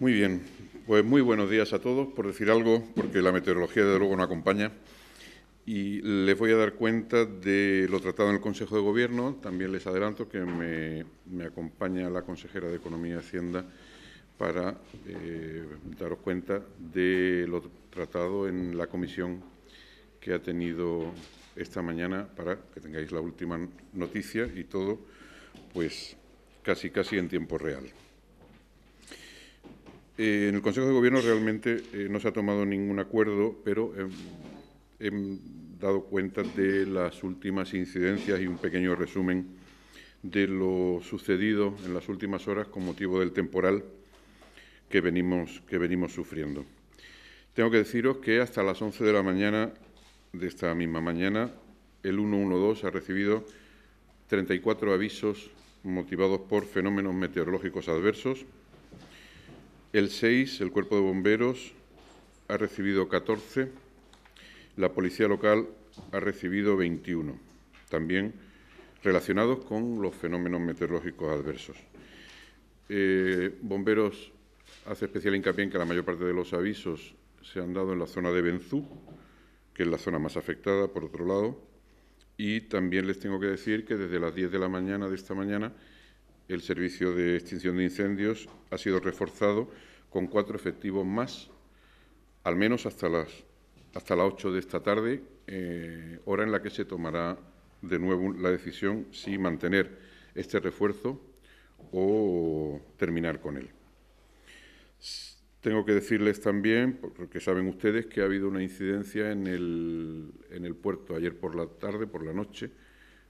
Muy bien, pues muy buenos días a todos, por decir algo, porque la meteorología de luego no acompaña. Y les voy a dar cuenta de lo tratado en el Consejo de Gobierno. También les adelanto que me, me acompaña la consejera de Economía y Hacienda para eh, daros cuenta de lo tratado en la comisión que ha tenido esta mañana para que tengáis la última noticia y todo, pues casi casi en tiempo real. Eh, en el Consejo de Gobierno realmente eh, no se ha tomado ningún acuerdo, pero he dado cuenta de las últimas incidencias y un pequeño resumen de lo sucedido en las últimas horas con motivo del temporal que venimos, que venimos sufriendo. Tengo que deciros que hasta las 11 de la mañana de esta misma mañana, el 112 ha recibido 34 avisos motivados por fenómenos meteorológicos adversos, el 6, el Cuerpo de Bomberos, ha recibido 14. La Policía Local ha recibido 21, también relacionados con los fenómenos meteorológicos adversos. Eh, bomberos hace especial hincapié en que la mayor parte de los avisos se han dado en la zona de Benzú, que es la zona más afectada, por otro lado. Y también les tengo que decir que desde las 10 de la mañana de esta mañana el servicio de extinción de incendios ha sido reforzado con cuatro efectivos más, al menos hasta las, hasta las 8 de esta tarde, eh, hora en la que se tomará de nuevo la decisión si mantener este refuerzo o terminar con él. Tengo que decirles también, porque saben ustedes, que ha habido una incidencia en el, en el puerto ayer por la tarde, por la noche,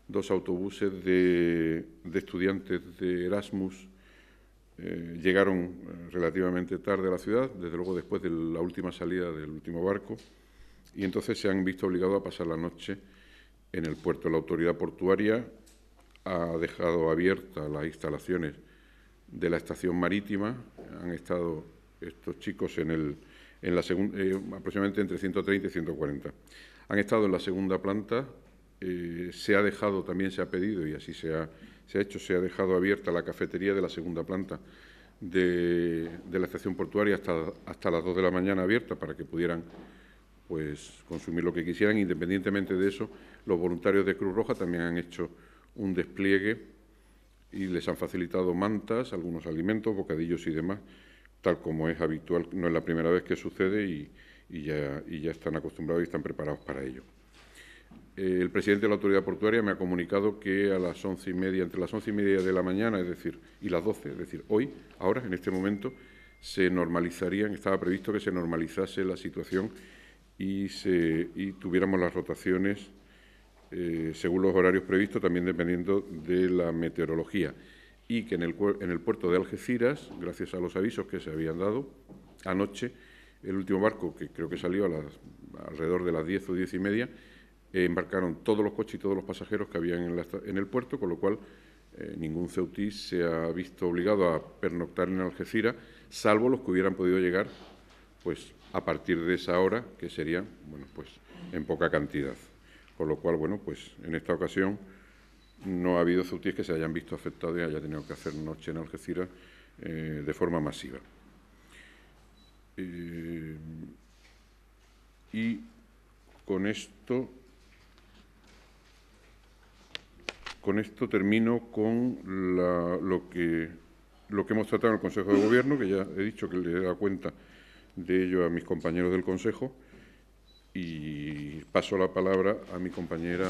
dos autobuses de, estudiantes de Erasmus eh, llegaron eh, relativamente tarde a la ciudad, desde luego después de la última salida del último barco, y entonces se han visto obligados a pasar la noche en el puerto. La autoridad portuaria ha dejado abiertas las instalaciones de la estación marítima. Han estado estos chicos en, el, en la eh, aproximadamente entre 130 y 140. Han estado en la segunda planta eh, se ha dejado, también se ha pedido y así se ha, hecho, se ha dejado abierta la cafetería de la segunda planta de, la estación portuaria hasta, hasta las 2 de la mañana abierta para que pudieran pues consumir lo que quisieran. Independientemente de eso, los voluntarios de Cruz Roja también han hecho un despliegue y les han facilitado mantas, algunos alimentos, bocadillos y demás, tal como es habitual. No es la primera vez que sucede y, ya, y ya están acostumbrados y están preparados para ello. Eh, el presidente de la autoridad portuaria me ha comunicado que a las once y media, entre las once y media de la mañana, es decir, y las doce, es decir, hoy, ahora, en este momento, se normalizarían, estaba previsto que se normalizase la situación y, se, y tuviéramos las rotaciones eh, según los horarios previstos, también dependiendo de la meteorología. Y que en el, en el puerto de Algeciras, gracias a los avisos que se habían dado anoche, el último barco, que creo que salió a las, alrededor de las diez o diez y media, eh, embarcaron todos los coches y todos los pasajeros que habían en, el puerto, con lo cual eh, ningún ceutí se ha visto obligado a pernoctar en Algeciras, salvo los que hubieran podido llegar pues, a partir de esa hora, que serían bueno, pues, en poca cantidad. Con lo cual, bueno, pues en esta ocasión no ha habido ceutíes que se hayan visto afectados y hayan tenido que hacer noche en Algeciras eh, de forma masiva. y con esto Con esto termino con lo, que, lo que hemos tratado en el Consejo de Gobierno, que ya he dicho que le dado cuenta de ello a mis compañeros del Consejo, y paso la palabra a mi compañera,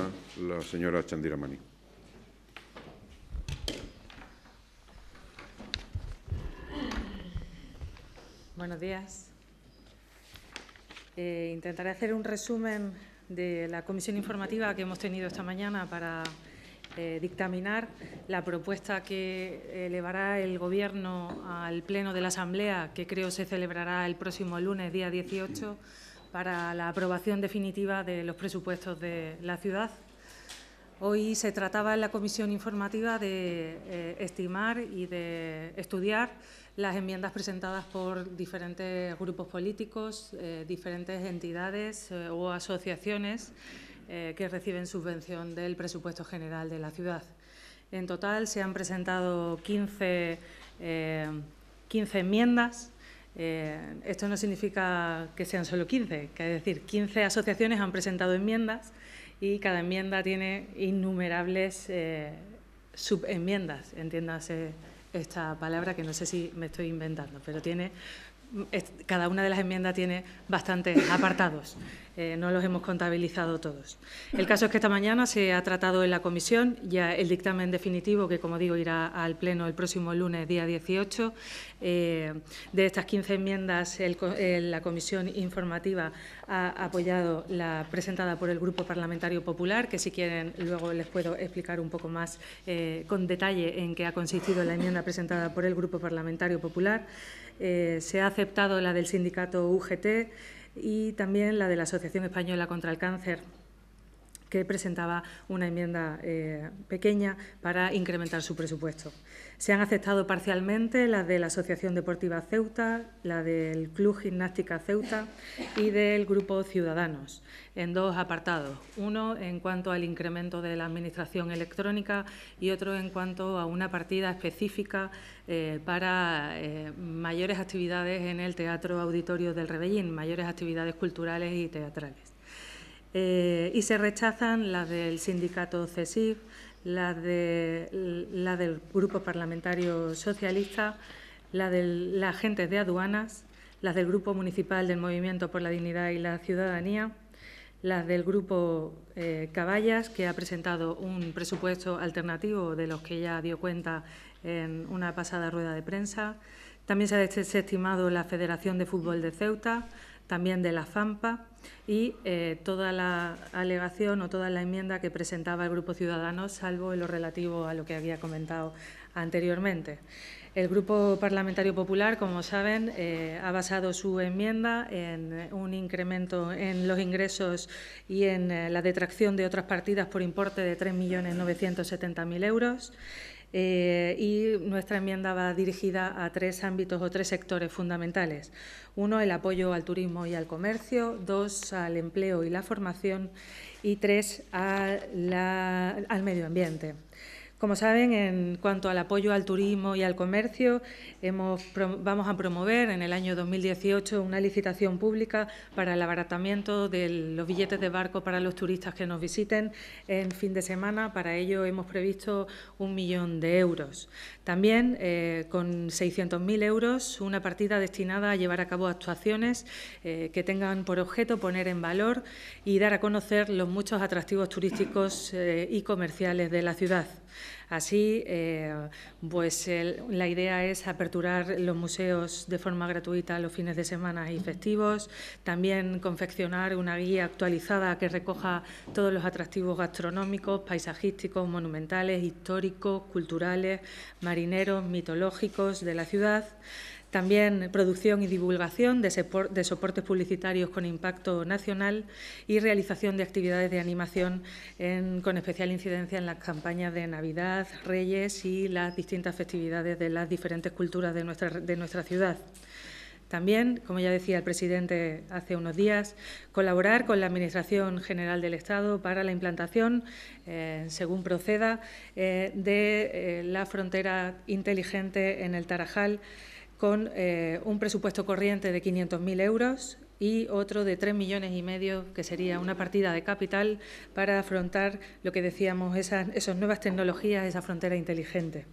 la señora Chandira Mani. Buenos días. Eh, intentaré hacer un resumen de la comisión informativa que hemos tenido esta mañana para eh, dictaminar la propuesta que elevará el Gobierno al Pleno de la Asamblea, que creo se celebrará el próximo lunes, día 18, para la aprobación definitiva de los presupuestos de la ciudad. Hoy se trataba en la comisión informativa de eh, estimar y de estudiar las enmiendas presentadas por diferentes grupos políticos, eh, diferentes entidades o asociaciones eh, que reciben subvención del presupuesto general de la ciudad. En total se han presentado 15, 15 eh, enmiendas. Eh, esto no significa que sean solo 15, que es decir, 15 asociaciones han presentado enmiendas y cada enmienda tiene innumerables subenmiendas, entiéndase esta palabra que no sé si me estoy inventando, pero tiene cada una de las enmiendas tiene bastantes apartados, eh, no los hemos contabilizado todos. El caso es que esta mañana se ha tratado en la comisión ya el dictamen definitivo, que como digo irá al Pleno el próximo lunes, día 18. Eh, de estas 15 enmiendas, eh, la comisión informativa ha apoyado la presentada por el Grupo Parlamentario Popular, que si quieren luego les puedo explicar un poco más con detalle en qué ha consistido la enmienda presentada por el Grupo Parlamentario Popular. Eh, se ha aceptado la del sindicato UGT y también la de la Asociación Española contra el Cáncer que presentaba una enmienda eh, pequeña para incrementar su presupuesto. Se han aceptado parcialmente las de la Asociación Deportiva Ceuta, la del Club Gimnástica Ceuta y del Grupo Ciudadanos, en dos apartados, uno en cuanto al incremento de la Administración electrónica y otro en cuanto a una partida específica eh, para eh, mayores actividades en el Teatro Auditorio del Rebellín, mayores actividades culturales y teatrales. Eh, y se rechazan las del sindicato CESIF, las del Grupo Parlamentario Socialista, las de las agentes de aduanas, las del Grupo Municipal del Movimiento por la Dignidad y la Ciudadanía, las del Grupo eh, Caballas, que ha presentado un presupuesto alternativo de los que ya dio cuenta en una pasada rueda de prensa. También se ha desestimado la Federación de Fútbol de Ceuta, también de la FAMPA y eh, toda la alegación o toda la enmienda que presentaba el Grupo Ciudadanos, salvo en lo relativo a lo que había comentado anteriormente. El Grupo Parlamentario Popular, como saben, eh, ha basado su enmienda en un incremento en los ingresos y en eh, la detracción de otras partidas por importe de 3.970.000 euros. Eh, y nuestra enmienda va dirigida a tres ámbitos o tres sectores fundamentales. Uno, el apoyo al turismo y al comercio, dos, al empleo y la formación y tres, al medio ambiente. Como saben, en cuanto al apoyo al turismo y al comercio, vamos a promover en el año 2018 una licitación pública para el abaratamiento de los billetes de barco para los turistas que nos visiten en fin de semana. Para ello hemos previsto un millón de euros. También, eh, con 600.000 euros, una partida destinada a llevar a cabo actuaciones eh, que tengan por objeto poner en valor y dar a conocer los muchos atractivos turísticos eh, y comerciales de la ciudad. Así, eh, pues la idea es aperturar los museos de forma gratuita los fines de semana y festivos, también confeccionar una guía actualizada que recoja todos los atractivos gastronómicos, paisajísticos, monumentales, históricos, culturales, marineros, mitológicos de la ciudad también producción y divulgación de, soportes publicitarios con impacto nacional y realización de actividades de animación con especial incidencia en las campañas de Navidad, Reyes y las distintas festividades de las diferentes culturas de nuestra, ciudad. También, como ya decía el presidente hace unos días, colaborar con la Administración General del Estado para la implantación, eh, según proceda, eh, de eh, la frontera inteligente en el Tarajal con eh, un presupuesto corriente de 500.000 euros y otro de 3 millones y medio, que sería una partida de capital para afrontar lo que decíamos, esas, nuevas tecnologías, esa frontera inteligente.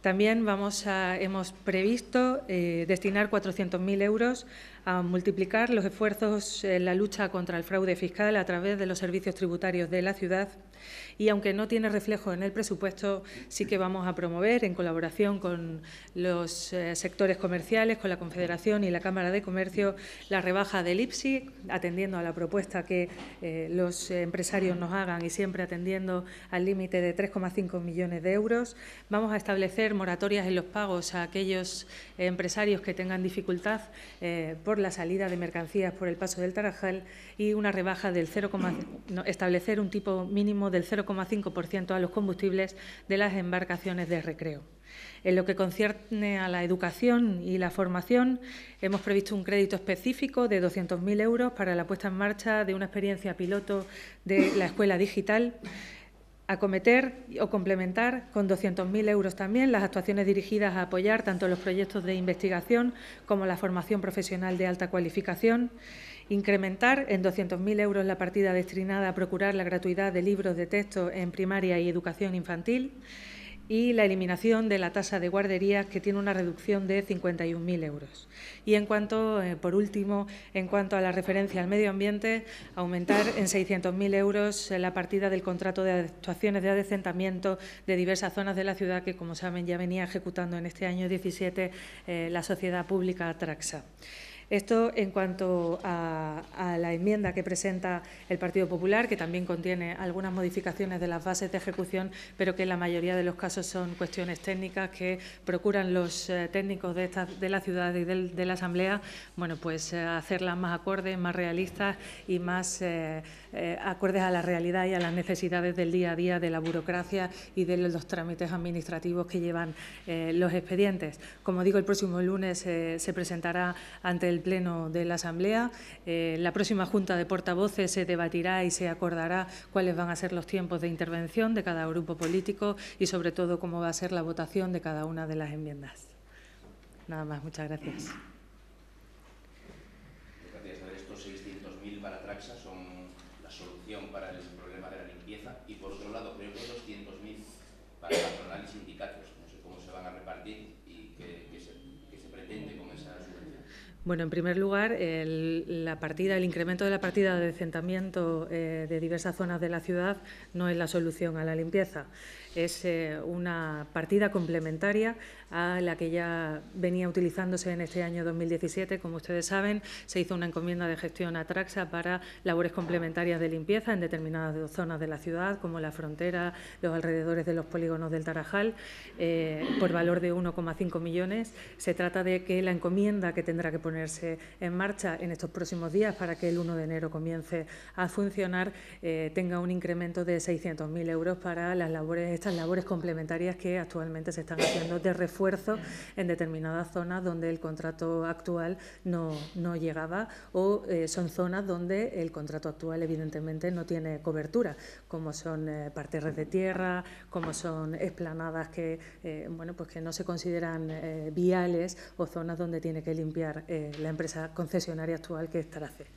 También vamos a, hemos previsto eh, destinar 400.000 euros a multiplicar los esfuerzos en la lucha contra el fraude fiscal a través de los servicios tributarios de la ciudad y, aunque no tiene reflejo en el presupuesto, sí que vamos a promover, en colaboración con los eh, sectores comerciales, con la Confederación y la Cámara de Comercio, la rebaja del IPSI, atendiendo a la propuesta que eh, los empresarios nos hagan y siempre atendiendo al límite de 3,5 millones de euros. Vamos a establecer moratorias en los pagos a aquellos empresarios que tengan dificultad eh, por la salida de mercancías por el paso del Tarajal y una rebaja del 0, establecer un tipo mínimo del 0,5% a los combustibles de las embarcaciones de recreo. En lo que concierne a la educación y la formación, hemos previsto un crédito específico de 200.000 euros para la puesta en marcha de una experiencia piloto de la escuela digital acometer o complementar con 200.000 euros también las actuaciones dirigidas a apoyar tanto los proyectos de investigación como la formación profesional de alta cualificación, incrementar en 200.000 euros la partida destinada a procurar la gratuidad de libros de texto en primaria y educación infantil, y la eliminación de la tasa de guarderías que tiene una reducción de 51.000 euros. Y en cuanto, eh, por último, en cuanto a la referencia al medio ambiente, aumentar en 600.000 euros la partida del contrato de actuaciones de adecentamiento de diversas zonas de la ciudad que, como saben, ya venía ejecutando en este año 17 eh, la sociedad pública Traxa. Esto en cuanto a, la enmienda que presenta el Partido Popular, que también contiene algunas modificaciones de las bases de ejecución, pero que en la mayoría de los casos son cuestiones técnicas que procuran los eh, técnicos de, esta, de la ciudad y de, la Asamblea, bueno, pues eh, hacerlas más acordes, más realistas y más eh, acordes a la realidad y a las necesidades del día a día de la burocracia y de los trámites administrativos que llevan los expedientes. Como digo, el próximo lunes se presentará ante el Pleno de la Asamblea. Eh, la próxima Junta de Portavoces se debatirá y se acordará cuáles van a ser los tiempos de intervención de cada grupo político y, sobre todo, cómo va a ser la votación de cada una de las enmiendas. Nada más, muchas gracias. Bueno, en primer lugar, el, la partida, el incremento de la partida de decentamiento eh, de diversas zonas de la ciudad no es la solución a la limpieza es eh, una partida complementaria a la que ya venía utilizándose en este año 2017. Como ustedes saben, se hizo una encomienda de gestión a Traxa para labores complementarias de limpieza en determinadas zonas de la ciudad, como la frontera, los alrededores de los polígonos del Tarajal, eh, por valor de 1,5 millones. Se trata de que la encomienda que tendrá que ponerse en marcha en estos próximos días para que el 1 de enero comience a funcionar eh, tenga un incremento de 600.000 euros para las labores estas labores complementarias que actualmente se están haciendo de refuerzo en determinadas zonas donde el contrato actual no, llegaba o eh, son zonas donde el contrato actual evidentemente no tiene cobertura, como son eh, parterres de tierra, como son esplanadas que, eh, bueno, pues que no se consideran viales o zonas donde tiene que limpiar la empresa concesionaria actual que es haciendo.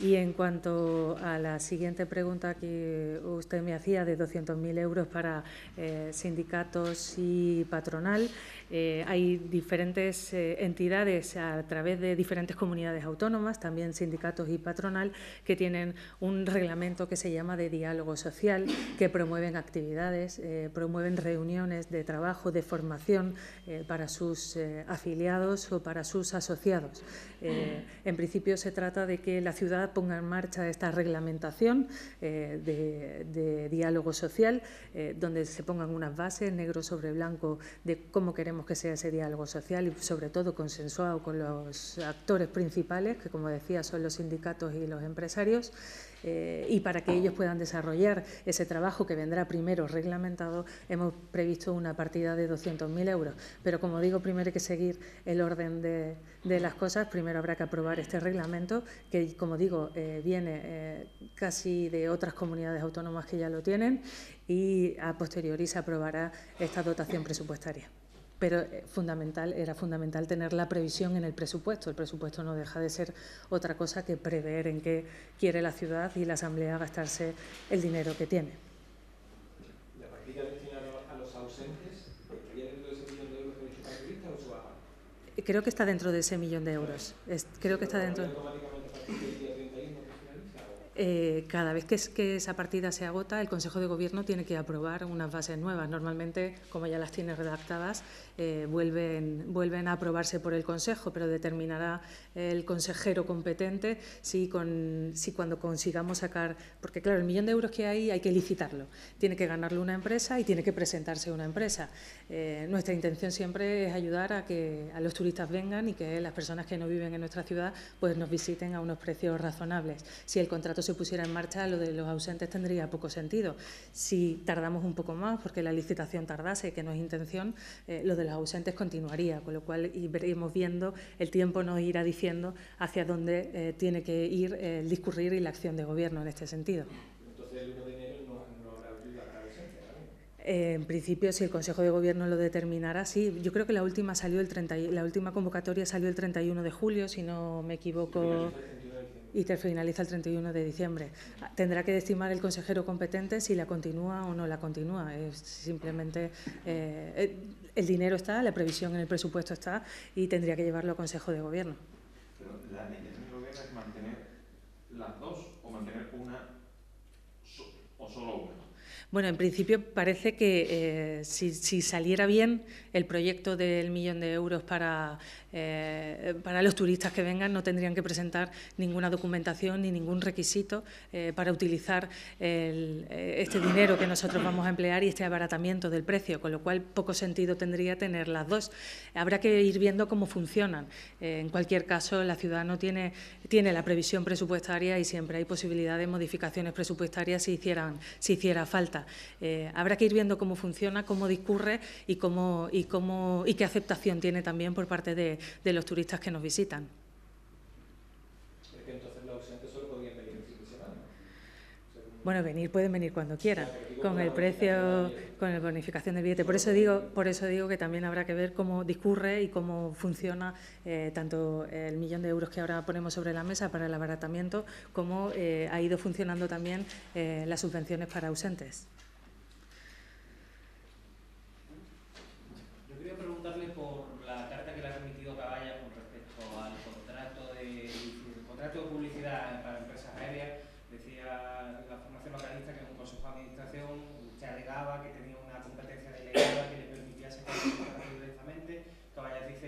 Y en cuanto a la siguiente pregunta que usted me hacía de 200.000 euros para eh, sindicatos y patronal, eh, hay diferentes eh, entidades a través de diferentes comunidades autónomas, también sindicatos y patronal, que tienen un reglamento que se llama de diálogo social, que promueven actividades, promueven reuniones de trabajo, de formación para sus afiliados o para sus asociados. en principio se trata de que la ciudad ponga en marcha esta reglamentación eh, de, diálogo social, eh, donde se pongan unas bases negro sobre blanco de cómo queremos que sea ese diálogo social y sobre todo consensuado con los actores principales, que como decía son los sindicatos y los empresarios. Eh, y para que ellos puedan desarrollar ese trabajo que vendrá primero reglamentado, hemos previsto una partida de 200.000 euros. Pero como digo, primero hay que seguir el orden de, las cosas. Primero habrá que aprobar este reglamento, que como digo, eh, viene eh, casi de otras comunidades autónomas que ya lo tienen, y a posteriori se aprobará esta dotación presupuestaria pero eh, fundamental, era fundamental tener la previsión en el presupuesto. El presupuesto no deja de ser otra cosa que prever en qué quiere la ciudad y la Asamblea gastarse el dinero que tiene. ¿La partida destinada a los ausentes estaría dentro de ese millón de euros que o baja? Creo que está dentro de ese millón de euros. creo que está dentro. Eh, cada vez que, esa partida se agota, el Consejo de Gobierno tiene que aprobar unas bases nuevas. Normalmente, como ya las tiene redactadas, eh, vuelven, vuelven a aprobarse por el Consejo, pero determinará el consejero competente, si, con, si cuando consigamos sacar, porque claro, el millón de euros que hay hay que licitarlo, tiene que ganarlo una empresa y tiene que presentarse una empresa. Eh, nuestra intención siempre es ayudar a que a los turistas vengan y que las personas que no viven en nuestra ciudad pues nos visiten a unos precios razonables. Si el contrato se pusiera en marcha, lo de los ausentes tendría poco sentido. Si tardamos un poco más, porque la licitación tardase, que no es intención, eh, lo de los ausentes continuaría, con lo cual iremos viendo, el tiempo nos irá diciendo hacia dónde eh, tiene que ir el eh, discurrir y la acción de gobierno en este sentido. Entonces, el no, la eh, en principio, si el Consejo de Gobierno lo determinara, sí. Yo creo que la última salió el 30, la última convocatoria salió el 31 de julio, si no me equivoco y te finaliza el 31 de diciembre. Ah, tendrá que estimar el consejero competente si la continúa o no la continúa. Es simplemente el dinero está, la previsión en el presupuesto está y tendría que llevarlo al Consejo de Gobierno la ley de problema es mantener las dos o mantener una o solo una. Bueno, en principio parece que eh, si, saliera bien el proyecto del millón de euros para eh, para los turistas que vengan no tendrían que presentar ninguna documentación ni ningún requisito eh, para utilizar eh, este dinero que nosotros vamos a emplear y este abaratamiento del precio, con lo cual poco sentido tendría tener las dos. Habrá que ir viendo cómo funcionan. en cualquier caso, la ciudad no tiene, tiene la previsión presupuestaria y siempre hay posibilidad de modificaciones presupuestarias si, hicieran, si hiciera falta. habrá que ir viendo cómo funciona, cómo discurre y, cómo, y, cómo, y qué aceptación tiene también por parte de, de los turistas que nos visitan. entonces solo venir Bueno, venir pueden venir cuando quieran, con el precio, con la bonificación del billete. Por eso digo, por eso digo que también habrá que ver cómo discurre y cómo funciona eh, tanto el millón de euros que ahora ponemos sobre la mesa para el abaratamiento, como eh, ha ido funcionando también eh, las subvenciones para ausentes.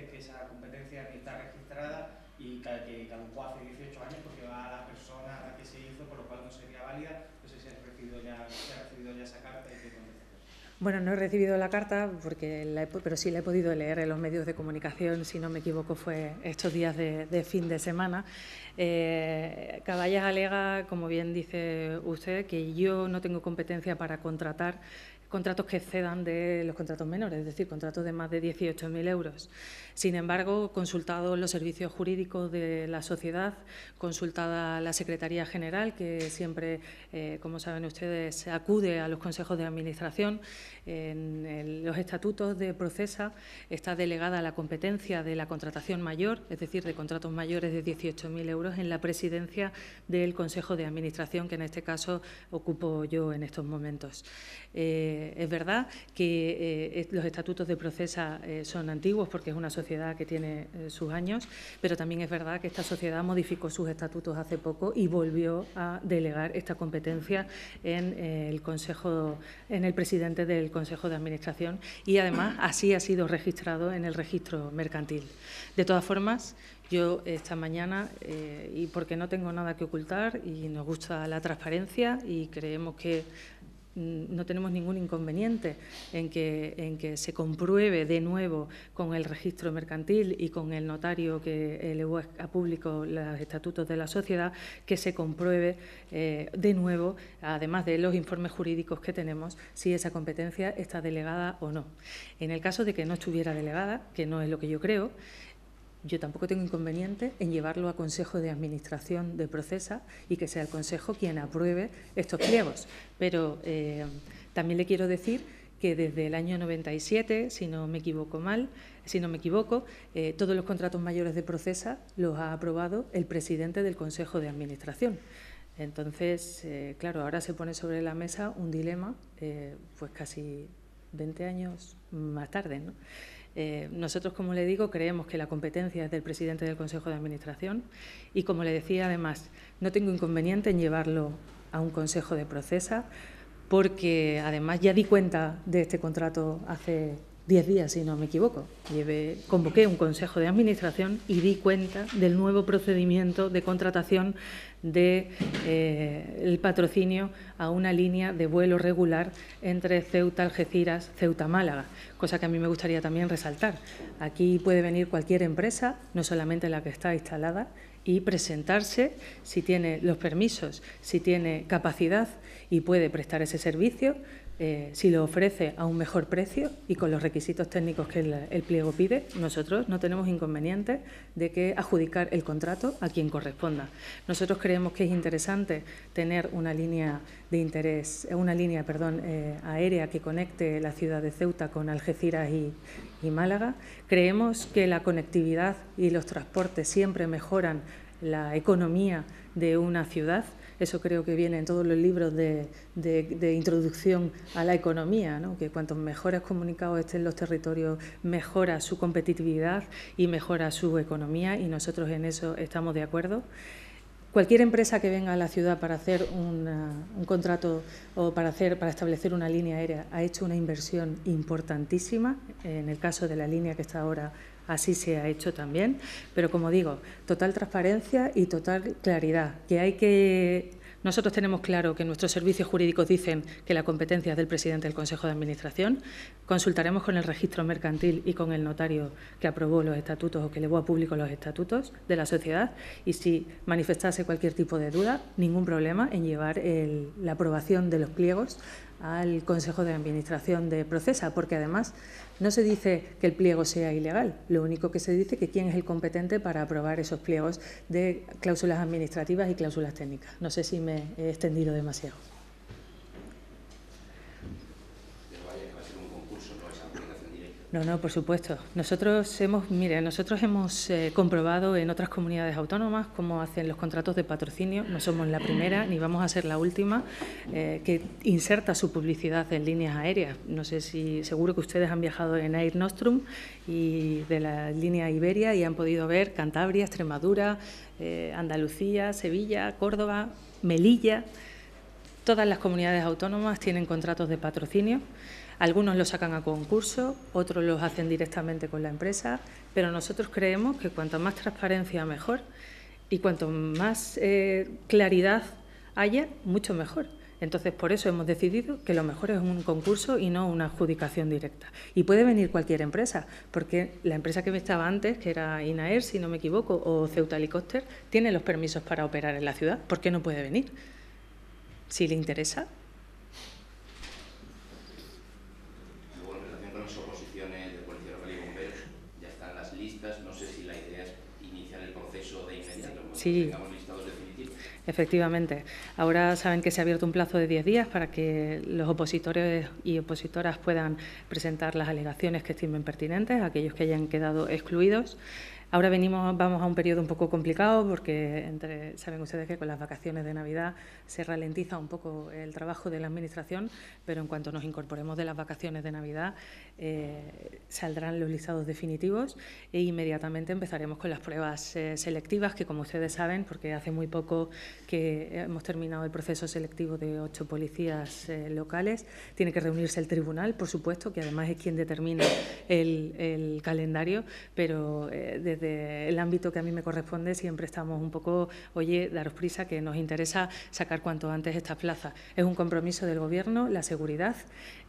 que esa competencia ni está registrada y que caducó hace 18 años porque va a la persona a la que se hizo, por lo cual no sería válida. No sé si has recibido ya, has recibido ya esa carta y qué bueno, no he recibido la carta, porque pero sí la he podido leer en los medios de comunicación, si no me equivoco, fue estos días de, fin de semana. Eh, Caballas alega, como bien dice usted, que yo no tengo competencia para contratar contratos que excedan de los contratos menores, es decir, contratos de más de 18.000 euros. Sin embargo, consultados los servicios jurídicos de la sociedad, consultada la Secretaría General, que siempre, eh, como saben ustedes, acude a los consejos de administración, en los estatutos de Procesa está delegada la competencia de la contratación mayor, es decir, de contratos mayores de 18.000 euros, en la presidencia del Consejo de Administración, que en este caso ocupo yo en estos momentos. Eh, eh, es verdad que eh, los estatutos de Procesa eh, son antiguos porque es una sociedad que tiene sus años, pero también es verdad que esta sociedad modificó sus estatutos hace poco y volvió a delegar esta competencia en el Consejo, en el presidente del Consejo de Administración y además así ha sido registrado en el registro mercantil. De todas formas, yo esta mañana, y porque no tengo nada que ocultar y nos gusta la transparencia y creemos que no tenemos ningún inconveniente en que, se compruebe de nuevo con el registro mercantil y con el notario que elevó a público los estatutos de la sociedad, que se compruebe eh, de nuevo, además de los informes jurídicos que tenemos, si esa competencia está delegada o no. En el caso de que no estuviera delegada, que no es lo que yo creo, yo tampoco tengo inconveniente en llevarlo a Consejo de Administración de Procesa y que sea el Consejo quien apruebe estos pliegos. Pero eh, también le quiero decir que desde el año 97, si no me equivoco mal, si no me equivoco, eh, todos los contratos mayores de Procesa los ha aprobado el presidente del Consejo de Administración. Entonces, eh, claro, ahora se pone sobre la mesa un dilema, pues casi 20 años más tarde, ¿no? Eh, nosotros, como le digo, creemos que la competencia es del presidente del Consejo de Administración y, como le decía, además, no tengo inconveniente en llevarlo a un Consejo de Procesa porque, además, ya di cuenta de este contrato hace Diez días, si no me equivoco. convoqué un consejo de administración y di cuenta del nuevo procedimiento de contratación del de, eh, el patrocinio a una línea de vuelo regular entre Ceuta, Algeciras, Ceuta, Málaga, cosa que a mí me gustaría también resaltar. Aquí puede venir cualquier empresa, no solamente la que está instalada, y presentarse si tiene los permisos, si tiene capacidad y puede prestar ese servicio eh, si lo ofrece a un mejor precio y con los requisitos técnicos que el, pliego pide, nosotros no tenemos inconveniente de que adjudicar el contrato a quien corresponda. Nosotros creemos que es interesante tener una línea de interés, eh, una línea, perdón, eh, aérea que conecte la ciudad de Ceuta con Algeciras y Málaga. Creemos que la conectividad y los transportes siempre mejoran la economía de una ciudad eso creo que viene en todos los libros de, introducción a la economía, ¿no? que cuantos mejores comunicados estén los territorios, mejora su competitividad y mejora su economía, y nosotros en eso estamos de acuerdo. Cualquier empresa que venga a la ciudad para hacer un contrato o para, hacer, para establecer una línea aérea ha hecho una inversión importantísima, en el caso de la línea que está ahora así se ha hecho también, pero como digo, total transparencia y total claridad, que hay que nosotros tenemos claro que nuestros servicios jurídicos dicen que la competencia es del presidente del Consejo de Administración. Consultaremos con el registro mercantil y con el notario que aprobó los estatutos o que llevó a público los estatutos de la sociedad. Y si manifestase cualquier tipo de duda, ningún problema en llevar la aprobación de los pliegos al Consejo de Administración de Procesa, porque además no se dice que el pliego sea ilegal, lo único que se dice que quién es el competente para aprobar esos pliegos de cláusulas administrativas y cláusulas técnicas. No sé si me he extendido demasiado. No, no, por supuesto. Nosotros hemos, mire, nosotros hemos eh, comprobado en otras comunidades autónomas cómo hacen los contratos de patrocinio. No somos la primera ni vamos a ser la última eh, que inserta su publicidad en líneas aéreas. No sé si seguro que ustedes han viajado en Air Nostrum y de la línea Iberia y han podido ver Cantabria, Extremadura, eh, Andalucía, Sevilla, Córdoba, Melilla. Todas las comunidades autónomas tienen contratos de patrocinio. Algunos lo sacan a concurso, otros los hacen directamente con la empresa, pero nosotros creemos que cuanto más transparencia mejor y cuanto más eh, claridad haya, mucho mejor. Entonces, por eso hemos decidido que lo mejor es un concurso y no una adjudicación directa. Y puede venir cualquier empresa, porque la empresa que me estaba antes, que era INAER, si no me equivoco, o Ceuta Helicópter, tiene los permisos para operar en la ciudad. ¿Por qué no puede venir? Si le interesa, Sí. Efectivamente. Ahora saben que se ha abierto un plazo de 10 días para que los opositores y opositoras puedan presentar las alegaciones que estimen pertinentes, aquellos que hayan quedado excluidos. Ahora venimos, vamos a un periodo un poco complicado porque entre, saben ustedes que con las vacaciones de Navidad se ralentiza un poco el trabajo de la Administración, pero en cuanto nos incorporemos de las vacaciones de Navidad eh, saldrán los listados definitivos e inmediatamente empezaremos con las pruebas eh, selectivas que, como ustedes saben, porque hace muy poco que hemos terminado el proceso selectivo de ocho policías eh, locales, tiene que reunirse el tribunal, por supuesto, que además es quien determina el, el calendario, pero de desde el ámbito que a mí me corresponde siempre estamos un poco, oye, daros prisa, que nos interesa sacar cuanto antes estas plazas. Es un compromiso del Gobierno, la seguridad,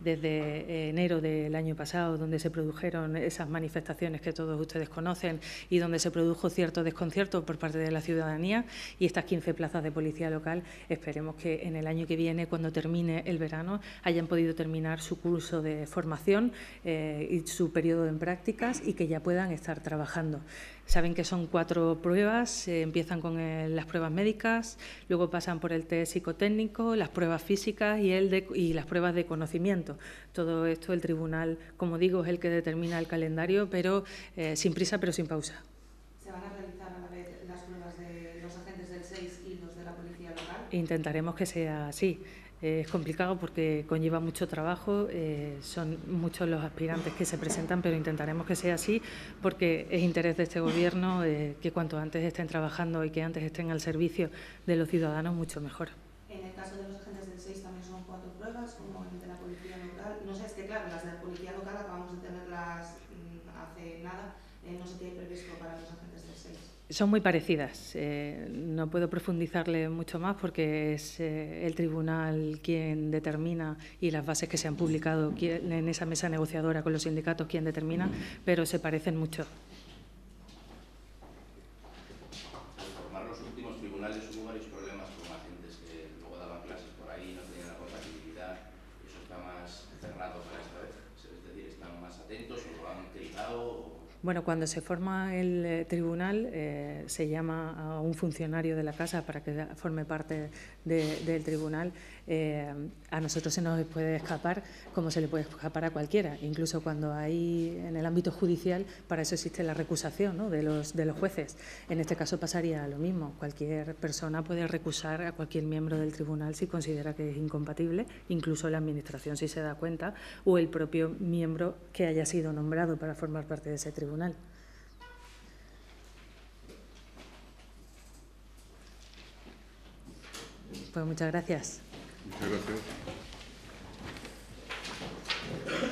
desde eh, enero del año pasado, donde se produjeron esas manifestaciones que todos ustedes conocen y donde se produjo cierto desconcierto por parte de la ciudadanía y estas 15 plazas de policía local, esperemos que en el año que viene, cuando termine el verano, hayan podido terminar su curso de formación eh, y su periodo en prácticas y que ya puedan estar trabajando. Saben que son cuatro pruebas, empiezan con las pruebas médicas, luego pasan por el test psicotécnico, las pruebas físicas y, el de, y las pruebas de conocimiento. Todo esto el tribunal, como digo, es el que determina el calendario, pero eh, sin prisa, pero sin pausa. ¿Se van a realizar a la vez las pruebas de los agentes del 6 y los de la policía local? Intentaremos que sea así. Eh, es complicado porque conlleva mucho trabajo, eh, son muchos los aspirantes que se presentan, pero intentaremos que sea así porque es interés de este Gobierno eh, que cuanto antes estén trabajando y que antes estén al servicio de los ciudadanos, mucho mejor. Son muy parecidas. Eh, no puedo profundizarle mucho más porque es eh, el tribunal quien determina y las bases que se han publicado en esa mesa negociadora con los sindicatos quien determina, pero se parecen mucho. Bueno, cuando se forma el eh, tribunal eh, se llama a un funcionario de la casa para que forme parte del tribunal. Eh, a nosotros se nos puede escapar como se le puede escapar a cualquiera, incluso cuando hay en el ámbito judicial, para eso existe la recusación de, los, de los jueces. En este caso pasaría lo mismo, cualquier persona puede recusar a cualquier miembro del tribunal si considera que es incompatible, incluso la administración si se da cuenta, o el propio miembro que haya sido nombrado para formar parte de ese tribunal diagonal. Pues muchas gracias. Muchas gracias.